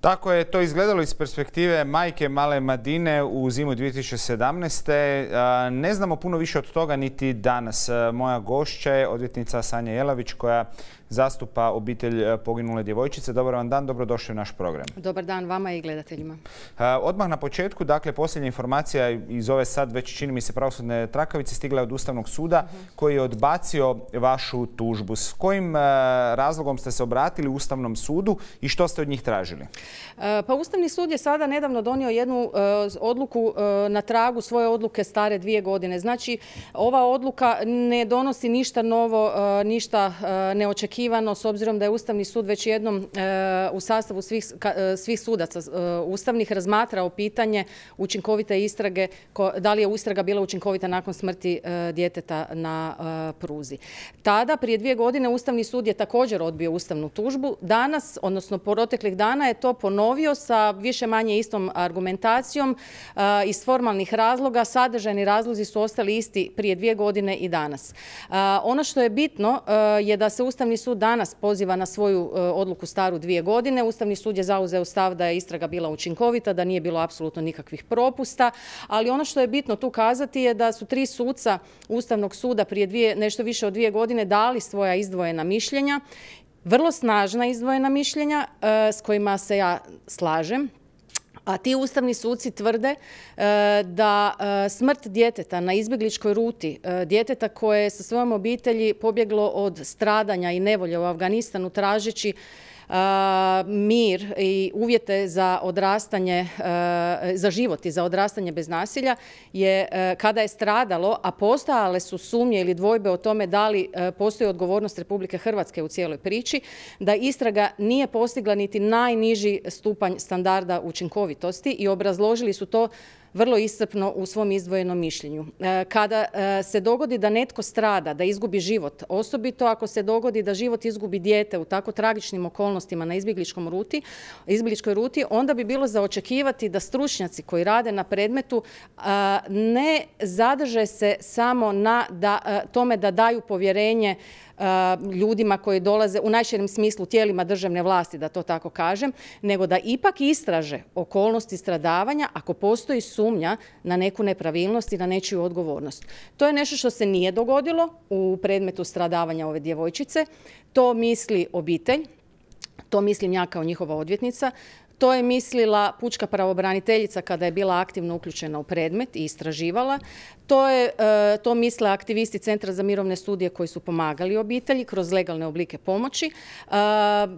Tako je to izgledalo iz perspektive majke Male Madine u zimu 2017. Ne znamo puno više od toga niti danas. Moja gošća je odvjetnica Sanja Jelavić koja zastupa obitelj poginule djevojčice. Dobar vam dan, dobrodošli u naš program. Dobar dan vama i gledateljima. Odmah na početku, dakle, posljednja informacija iz ove sad već čini mi se pravosudne trakavice stigla je od Ustavnog suda koji je odbacio vašu tužbu. S kojim razlogom ste se obratili Ustavnom sudu i što ste od njih tražili? E, pa Ustavni sud je sada nedavno donio jednu e, odluku e, na tragu svoje odluke stare dvije godine. Znači, ova odluka ne donosi ništa novo, ništa neočekivano, s obzirom da je Ustavni sud već jednom u sastavu svih, sudaca ustavnih razmatrao pitanje učinkovite istrage, da li je istraga bila učinkovita nakon smrti djeteta na pruzi. Tada, prije dvije godine, Ustavni sud je također odbio ustavnu tužbu. Danas, odnosno proteklih dana, je to ponovio sa više manje istom argumentacijom iz formalnih razloga. Sadržajni razlozi su ostali isti prije dvije godine i danas. Ono što je bitno je da se Ustavni sud danas poziva na svoju e, odluku staru dvije godine. Ustavni sud je zauzeo stav da je istraga bila učinkovita, da nije bilo apsolutno nikakvih propusta, ali ono što je bitno tu kazati je da su tri suca Ustavnog suda prije nešto više od dvije godine dali svoja izdvojena mišljenja vrlo snažna izdvojena mišljenja e, s kojima se ja slažem, a ti ustavni suci tvrde e, da e, smrt djeteta na izbjegličkoj ruti, djeteta koje je sa svojom obitelji pobjeglo od stradanja i nevolje u Afganistanu tražeći mir i uvjete za odrastanje, eh, za život i za odrastanje bez nasilja je eh, kada je stradalo, a postojale su sumnje ili dvojbe o tome da li eh, postoji odgovornost Republike Hrvatske u cijeloj priči, da istraga nije postigla niti najniži stupanj standarda učinkovitosti i obrazložili su to vrlo iscrpno u svom izdvojenom mišljenju. E, kada e, se dogodi da netko strada, da izgubi život, osobito ako se dogodi da život izgubi dijete u tako tragičnim okolnostima na izbjegličkoj ruti, onda bi bilo za očekivati da stručnjaci koji rade na predmetu e, ne zadrže se samo na tome da daju povjerenje ljudima koji dolaze u najširem smislu tijelima državne vlasti, da to tako kažem, nego da ipak istraže okolnosti stradavanja ako postoji su sumnja na neku nepravilnost i na nečiju odgovornost. To je nešto što se nije dogodilo u predmetu stradavanja ove djevojčice. To misli obitelj, to mislim ja kao njihova odvjetnica. To je mislila pučka pravobraniteljica kada je bila aktivno uključena u predmet i istraživala. To, je, e, to misle aktivisti Centra za mirovne studije koji su pomagali obitelji kroz legalne oblike pomoći. E,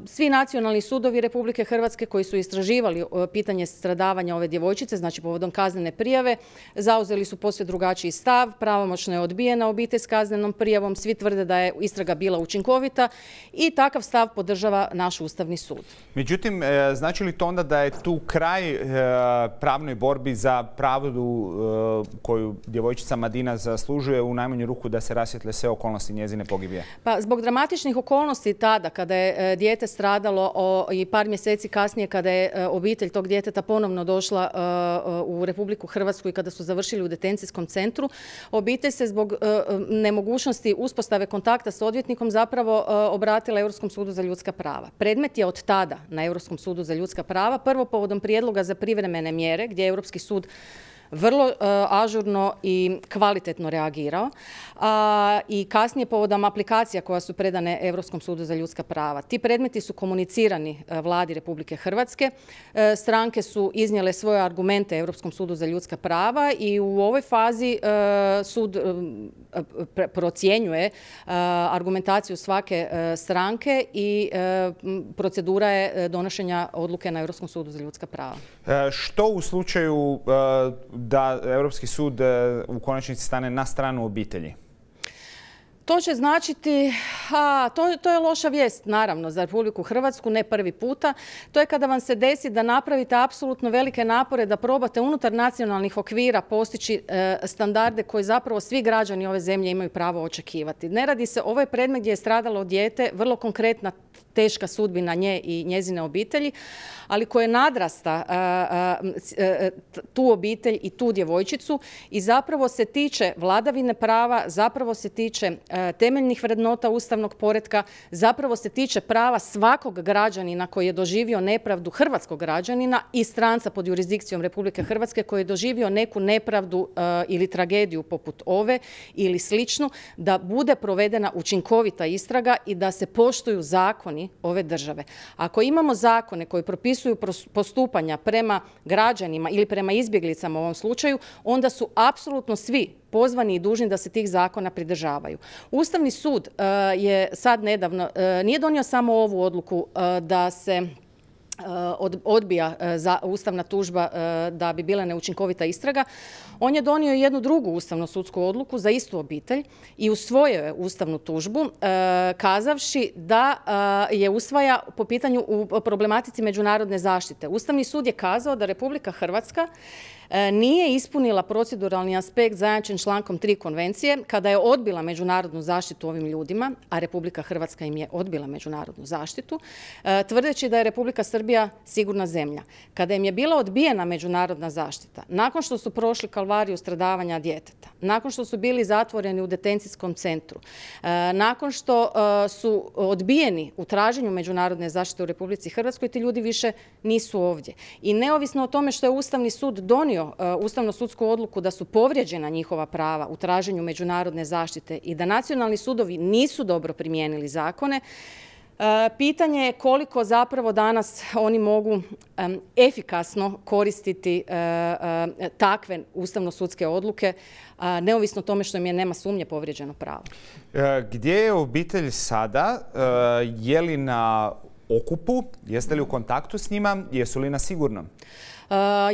svi nacionalni sudovi Republike Hrvatske koji su istraživali e, pitanje stradavanja ove djevojčice, znači povodom kaznene prijave, zauzeli su posve drugačiji stav, pravomoćno je odbijena obitelj s kaznenom prijavom, svi tvrde da je istraga bila učinkovita i takav stav podržava naš Ustavni sud. Međutim, znači li to onda da je tu kraj e, pravnoj borbi za pravdu e, koju djevojčica Madina zaslužuje u najmanju ruku da se rasvjetle sve okolnosti njezine pogibije? Pa zbog dramatičnih okolnosti tada kada je e, dijete stradalo i par mjeseci kasnije kada je obitelj tog djeteta ponovno došla u Republiku Hrvatsku i kada su završili u detencijskom centru, obitelj se zbog nemogućnosti uspostave kontakta s odvjetnikom zapravo obratila Europskom sudu za ljudska prava. Predmet je od tada na Europskom sudu za ljudska prava prava, prvo povodom prijedloga za privremene mjere gdje je Europski sud vrlo e, ažurno i kvalitetno reagirao i kasnije povodom aplikacija koja su predane Europskom sudu za ljudska prava. Ti predmeti su komunicirani e, vladi Republike Hrvatske. E, stranke su iznijele svoje argumente Europskom sudu za ljudska prava i u ovoj fazi sud procjenjuje argumentaciju svake stranke i procedura je donošenja odluke na Europskom sudu za ljudska prava. Što u slučaju da Europski sud e, u konačnici stane na stranu obitelji? To će značiti ha, to, to je loša vijest, naravno, za Republiku Hrvatsku, ne prvi puta. To je kada vam se desi da napravite apsolutno velike napore, da probate unutar nacionalnih okvira postići e, standarde koje zapravo svi građani ove zemlje imaju pravo očekivati. Ne radi se, ovo je predmet gdje je stradalo dijete, vrlo konkretna teška sudbina nje i njezine obitelji, ali koje nadrasta e, e, tu obitelj i tu djevojčicu i zapravo se tiče vladavine prava, zapravo se tiče temeljnih vrednota ustavnog ustavnog poretka zapravo se tiče prava svakog građanina koji je doživio nepravdu hrvatskog građanina i stranca pod jurisdikcijom Republike Hrvatske koji je doživio neku nepravdu eh, ili tragediju poput ove ili sličnu, da bude provedena učinkovita istraga i da se poštuju zakoni ove države. Ako imamo zakone koji propisuju postupanja prema građanima ili prema izbjeglicama u ovom slučaju, onda su apsolutno svi pozvani i dužni da se tih zakona pridržavaju. Ustavni sud e, je sad nedavno, e, nije donio samo ovu odluku e, da se odbija za ustavna tužba da bi bila neučinkovita istraga. On je donio jednu drugu ustavno sudsku odluku za istu obitelj i usvojio je ustavnu tužbu kazavši da je usvaja po pitanju u problematici međunarodne zaštite. Ustavni sud je kazao da Republika Hrvatska E, nije ispunila proceduralni aspekt zajamčen člankom tri konvencije kada je odbila međunarodnu zaštitu ovim ljudima, a Republika Hrvatska im je odbila međunarodnu zaštitu, e, tvrdeći da je Republika Srbija sigurna zemlja. Kada im je bila odbijena međunarodna zaštita, nakon što su prošli kalvariju stradavanja djeteta, nakon što su bili zatvoreni u detencijskom centru, e, nakon što su odbijeni u traženju međunarodne zaštite u Republici Hrvatskoj, ti ljudi više nisu ovdje. I neovisno o tome što je Ustavni sud donio E, ustavno sudsku odluku da su povrijeđena njihova prava u traženju međunarodne zaštite i da nacionalni sudovi nisu dobro primijenili zakone, e, Pitanje je koliko zapravo danas oni mogu efikasno koristiti e, takve ustavno-sudske odluke, neovisno tome što im je nema sumnje povrijeđeno pravo. Gdje je obitelj sada? Je li na okupu? Jeste li u kontaktu s njima? Jesu li na sigurnom?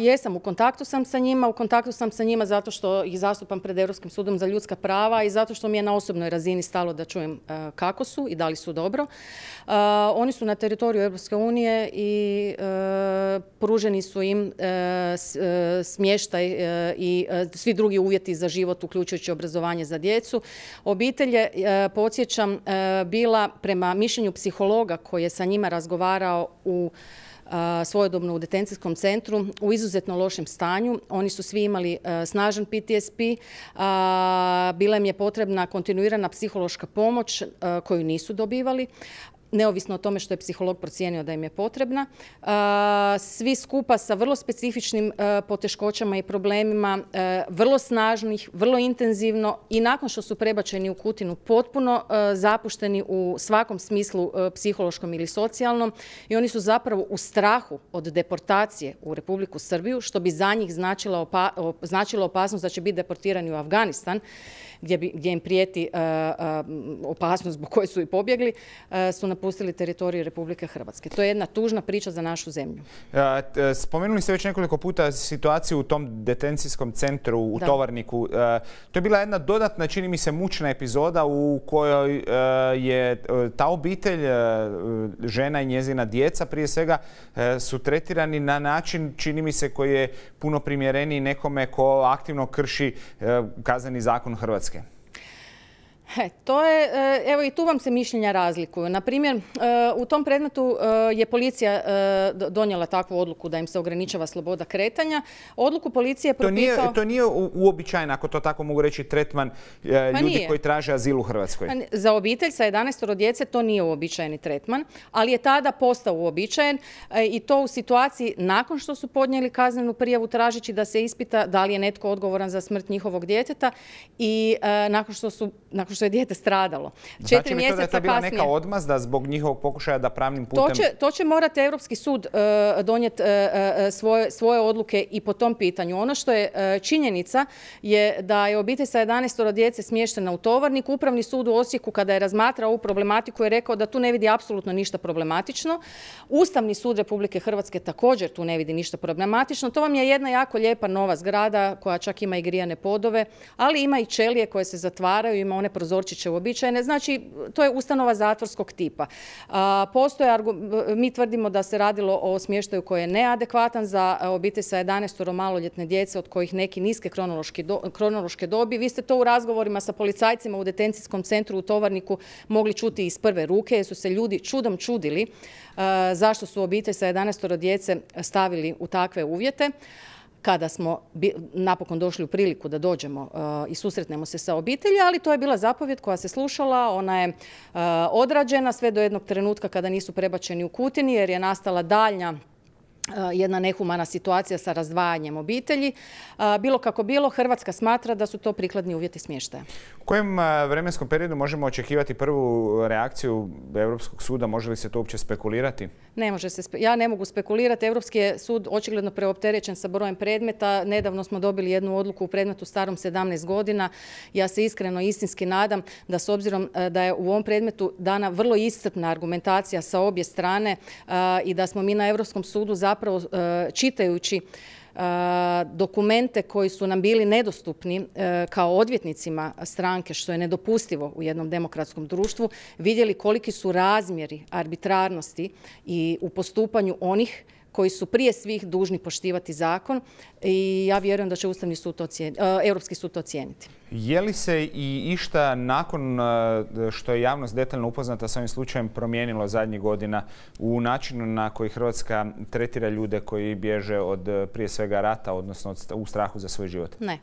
Jesam, u kontaktu sam sa njima. U kontaktu sam sa njima zato što ih zastupam pred Europskim sudom za ljudska prava i zato što mi je na osobnoj razini stalo da čujem e, kako su i da li su dobro. Oni su na teritoriju Europske unije i e, pruženi su im e, smještaj i svi drugi uvjeti za život, uključujući obrazovanje za djecu. Obitelj je, podsjećam, bila prema mišljenju psihologa koji je sa njima razgovarao u svojodobno u detencijskom centru u izuzetno lošem stanju. Oni su svi imali snažan PTSP, bila im je potrebna kontinuirana psihološka pomoć koju nisu dobivali neovisno o tome što je psiholog procijenio da im je potrebna. Svi skupa sa vrlo specifičnim e, poteškoćama i problemima, e, vrlo snažnih, vrlo intenzivno i nakon što su prebačeni u kutinu potpuno e, zapušteni u svakom smislu psihološkom ili socijalnom i oni su zapravo u strahu od deportacije u Republiku Srbiju, što bi za njih značilo, opasnost da će biti deportirani u Afganistan, gdje, gdje im prijeti opasnost zbog koje su i pobjegli, su na napustili teritorij Republike Hrvatske. To je jedna tužna priča za našu zemlju. E, spomenuli ste već nekoliko puta situaciju u tom detencijskom centru u Tovarniku. E, to je bila jedna dodatna, čini mi se, mučna epizoda u kojoj e, je ta obitelj, žena i njezina djeca prije svega, su tretirani na način, čini mi se, koji je puno primjereniji nekome ko aktivno krši kazneni zakon Hrvatske to je, e, evo i tu vam se mišljenja razlikuju. Naprimjer, e, u tom predmetu e, je policija donijela takvu odluku da im se ograničava sloboda kretanja. Odluku policije je propisao... To nije, to ako to tako mogu reći, tretman pa ljudi koji traže azil u Hrvatskoj. Pa za obitelj sa 11 djece to nije uobičajeni tretman, ali je tada postao uobičajen i to u situaciji nakon što su podnijeli kaznenu prijavu tražići da se ispita da li je netko odgovoran za smrt njihovog djeteta i nakon što su nakon što je dijete stradalo. Znači Četiri mjeseca to da je to bila neka odmazda zbog njihovog pokušaja da pravnim putem... To će, to morati Europski sud e, donijeti e, e, svoje, odluke i po tom pitanju. Ono što je činjenica je da je obitelj sa 11 djece smještena u tovarnik. Upravni sud u Osijeku kada je razmatrao ovu problematiku je rekao da tu ne vidi apsolutno ništa problematično. Ustavni sud Republike Hrvatske također tu ne vidi ništa problematično. To vam je jedna jako lijepa nova zgrada koja čak ima i grijane podove, ali ima i čelije koje se zatvaraju, ima one Zorčiće uobičajene. Znači, to je ustanova zatvorskog tipa. Postoje, mi tvrdimo da se radilo o smještaju koji je neadekvatan za e, obitelj sa 11 maloljetne djece, od kojih neki niske kronološke dobi. Vi ste to u razgovorima sa policajcima u detencijskom centru u Tovarniku mogli čuti iz prve ruke, jer su se ljudi čudom čudili e, zašto su obitelj sa 11 djece stavili u takve uvjete kada smo napokon došli u priliku da dođemo e, i susretnemo se sa obitelji, ali to je bila zapovjed koja se slušala, ona je e, odrađena sve do jednog trenutka kada nisu prebačeni u Kutini jer je nastala daljnja Eh, jedna nehumana situacija sa razdvajanjem obitelji. Eh, bilo kako bilo, Hrvatska smatra da su to prikladni uvjeti smještaja. U kojem eh, vremenskom periodu možemo očekivati prvu reakciju Europskog suda? Može li se to uopće spekulirati? Ne može se. Ja ne mogu spekulirati. Europski je sud očigledno preopterećen sa brojem predmeta. Nedavno smo dobili jednu odluku u predmetu starom 17 godina. Ja se iskreno istinski nadam da s obzirom da je u ovom predmetu dana vrlo iscrpna argumentacija sa obje strane i da smo mi na Europskom sudu zapravo zapravo e, čitajući e, dokumente koji su nam bili nedostupni e, kao odvjetnicima stranke, što je nedopustivo u jednom demokratskom društvu, vidjeli koliki su razmjeri arbitrarnosti i u postupanju onih koji su prije svih dužni poštivati zakon i ja vjerujem da će Ustavni sud e, Europski sud to cijeniti. Je li se i išta nakon e, što je javnost detaljno upoznata s ovim slučajem promijenilo zadnjih godina u načinu na koji Hrvatska tretira ljude koji bježe od e, prije svega rata, odnosno u strahu za svoj život? Ne.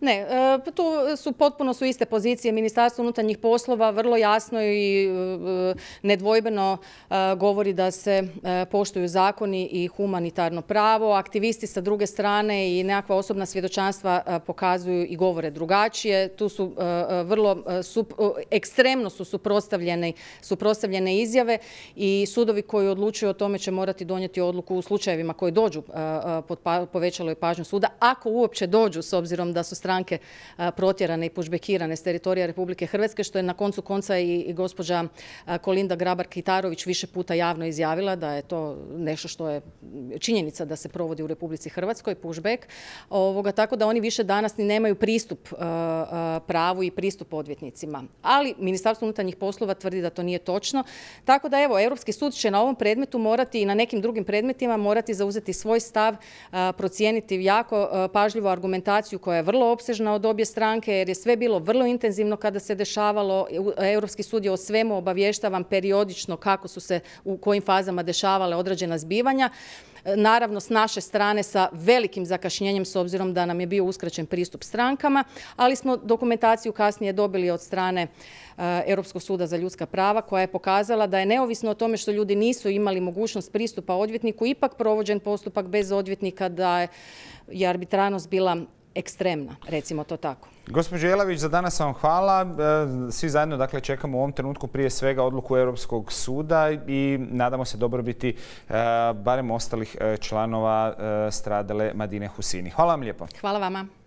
Ne, e, pa tu su potpuno su iste pozicije. Ministarstvo unutarnjih poslova vrlo jasno i e, nedvojbeno e, govori da se poštuju zakoni i humanitarno pravo. Aktivisti sa druge strane i nekakva osobna svjedočanstva pokazuju i govore drugačije. Tu su vrlo, ekstremno su suprostavljene, izjave i sudovi koji odlučuju o tome će morati donijeti odluku u slučajevima koji dođu pa, povećalo je pažnju suda, ako uopće dođu s obzirom da su strane stranke protjerane i pužbekirane s teritorija Republike Hrvatske, što je na koncu konca i, gospođa Kolinda Grabar-Kitarović više puta javno izjavila da je to nešto što je činjenica da se provodi u Republici Hrvatskoj, pužbek, tako da oni više danas ni nemaju pristup pravu i pristup odvjetnicima. Ali Ministarstvo unutarnjih poslova tvrdi da to nije točno. Tako da evo, Europski sud će na ovom predmetu morati i na nekim drugim predmetima morati zauzeti svoj stav, procijeniti jako pažljivu argumentaciju koja je vrlo opsežna od obje stranke jer je sve bilo vrlo intenzivno kada se dešavalo. Europski sud je o svemu obavještavan periodično kako su se u kojim fazama dešavale određena zbivanja. E, naravno, s naše strane sa velikim zakašnjenjem s obzirom da nam je bio uskraćen pristup strankama, ali smo dokumentaciju kasnije dobili od strane e, Europskog suda za ljudska prava koja je pokazala da je neovisno o tome što ljudi nisu imali mogućnost pristupa odvjetniku ipak provođen postupak bez odvjetnika da je arbitranost bila ekstremna, recimo to tako. Gospođo Jelavić, za danas vam hvala. E, svi zajedno dakle, čekamo u ovom trenutku prije svega odluku Europskog suda i nadamo se dobrobiti e, barem ostalih e, članova stradale Madine Husini. Hvala vam lijepo. Hvala vama.